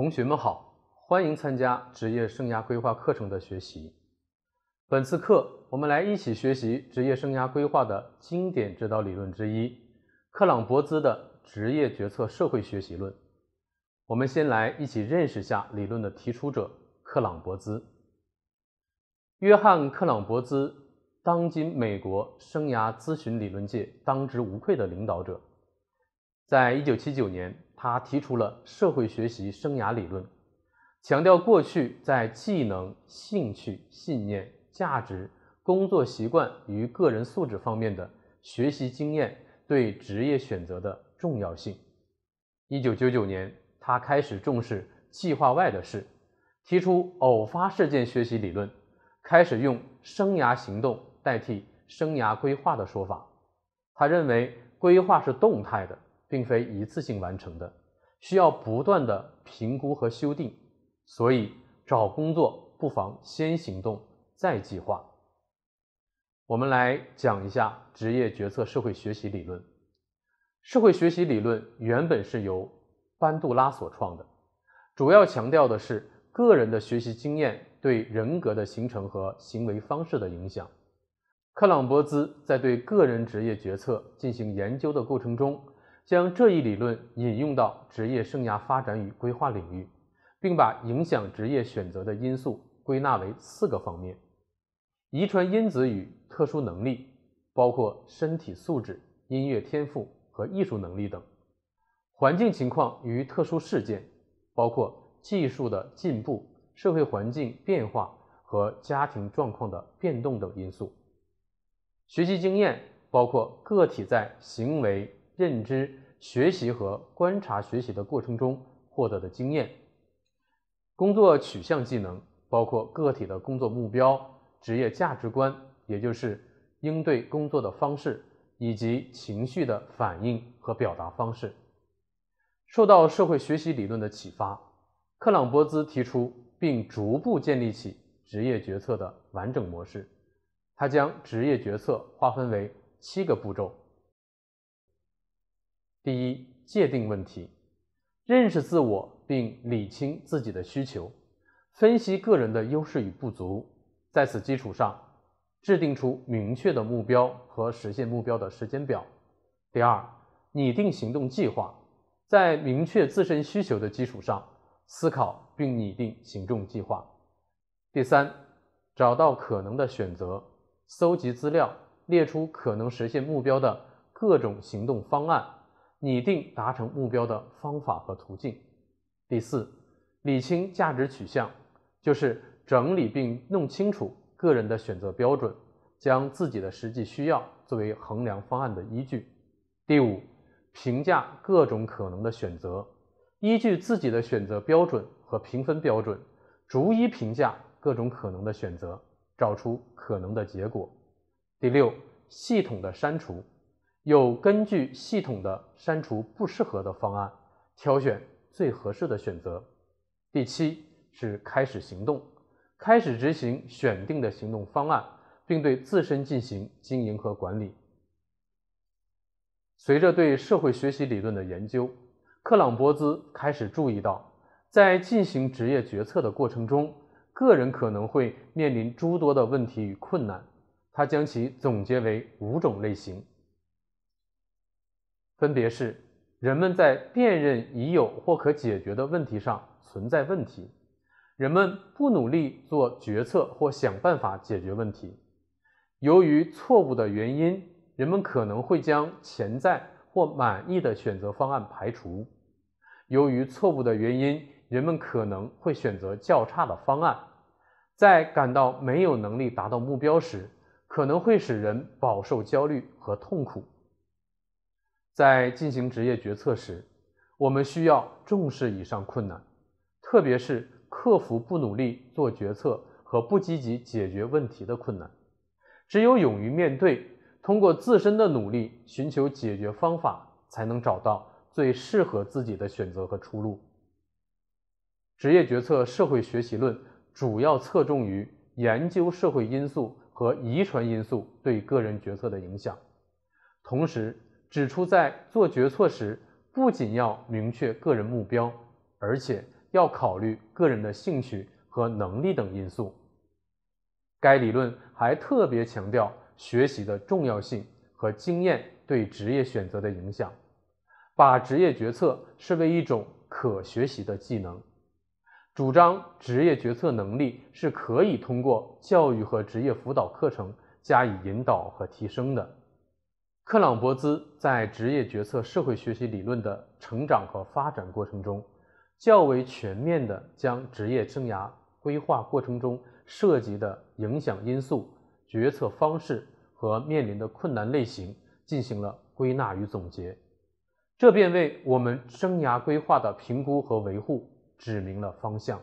同学们好，欢迎参加职业生涯规划课程的学习。本次课我们来一起学习职业生涯规划的经典指导理论之一——克朗伯兹的职业决策社会学习论。我们先来一起认识下理论的提出者克朗伯兹。约翰·克朗伯兹，当今美国生涯咨询理论界当之无愧的领导者，在1979年。他提出了社会学习生涯理论，强调过去在技能、兴趣、信念、价值、工作习惯与个人素质方面的学习经验对职业选择的重要性。一九九九年，他开始重视计划外的事，提出偶发事件学习理论，开始用生涯行动代替生涯规划的说法。他认为规划是动态的。并非一次性完成的，需要不断的评估和修订。所以，找工作不妨先行动，再计划。我们来讲一下职业决策社会学习理论。社会学习理论原本是由班杜拉所创的，主要强调的是个人的学习经验对人格的形成和行为方式的影响。克朗伯兹在对个人职业决策进行研究的过程中。将这一理论引用到职业生涯发展与规划领域，并把影响职业选择的因素归纳为四个方面：遗传因子与特殊能力，包括身体素质、音乐天赋和艺术能力等；环境情况与特殊事件，包括技术的进步、社会环境变化和家庭状况的变动等因素；学习经验，包括个体在行为。认知学习和观察学习的过程中获得的经验，工作取向技能包括个体的工作目标、职业价值观，也就是应对工作的方式以及情绪的反应和表达方式。受到社会学习理论的启发，克朗伯兹提出并逐步建立起职业决策的完整模式。他将职业决策划分为七个步骤。第一，界定问题，认识自我并理清自己的需求，分析个人的优势与不足，在此基础上制定出明确的目标和实现目标的时间表。第二，拟定行动计划，在明确自身需求的基础上，思考并拟定行动计划。第三，找到可能的选择，搜集资料，列出可能实现目标的各种行动方案。拟定达成目标的方法和途径。第四，理清价值取向，就是整理并弄清楚个人的选择标准，将自己的实际需要作为衡量方案的依据。第五，评价各种可能的选择，依据自己的选择标准和评分标准，逐一评价各种可能的选择，找出可能的结果。第六，系统的删除。有根据系统的删除不适合的方案，挑选最合适的选择。第七是开始行动，开始执行选定的行动方案，并对自身进行经营和管理。随着对社会学习理论的研究，克朗伯兹开始注意到，在进行职业决策的过程中，个人可能会面临诸多的问题与困难。他将其总结为五种类型。分别是：人们在辨认已有或可解决的问题上存在问题；人们不努力做决策或想办法解决问题；由于错误的原因，人们可能会将潜在或满意的选择方案排除；由于错误的原因，人们可能会选择较差的方案；在感到没有能力达到目标时，可能会使人饱受焦虑和痛苦。在进行职业决策时，我们需要重视以上困难，特别是克服不努力做决策和不积极解决问题的困难。只有勇于面对，通过自身的努力寻求解决方法，才能找到最适合自己的选择和出路。职业决策社会学习论主要侧重于研究社会因素和遗传因素对个人决策的影响，同时。指出，在做决策时，不仅要明确个人目标，而且要考虑个人的兴趣和能力等因素。该理论还特别强调学习的重要性和经验对职业选择的影响，把职业决策视为一种可学习的技能，主张职业决策能力是可以通过教育和职业辅导课程加以引导和提升的。克朗伯兹在职业决策社会学习理论的成长和发展过程中，较为全面地将职业生涯规划过程中涉及的影响因素、决策方式和面临的困难类型进行了归纳与总结，这便为我们生涯规划的评估和维护指明了方向。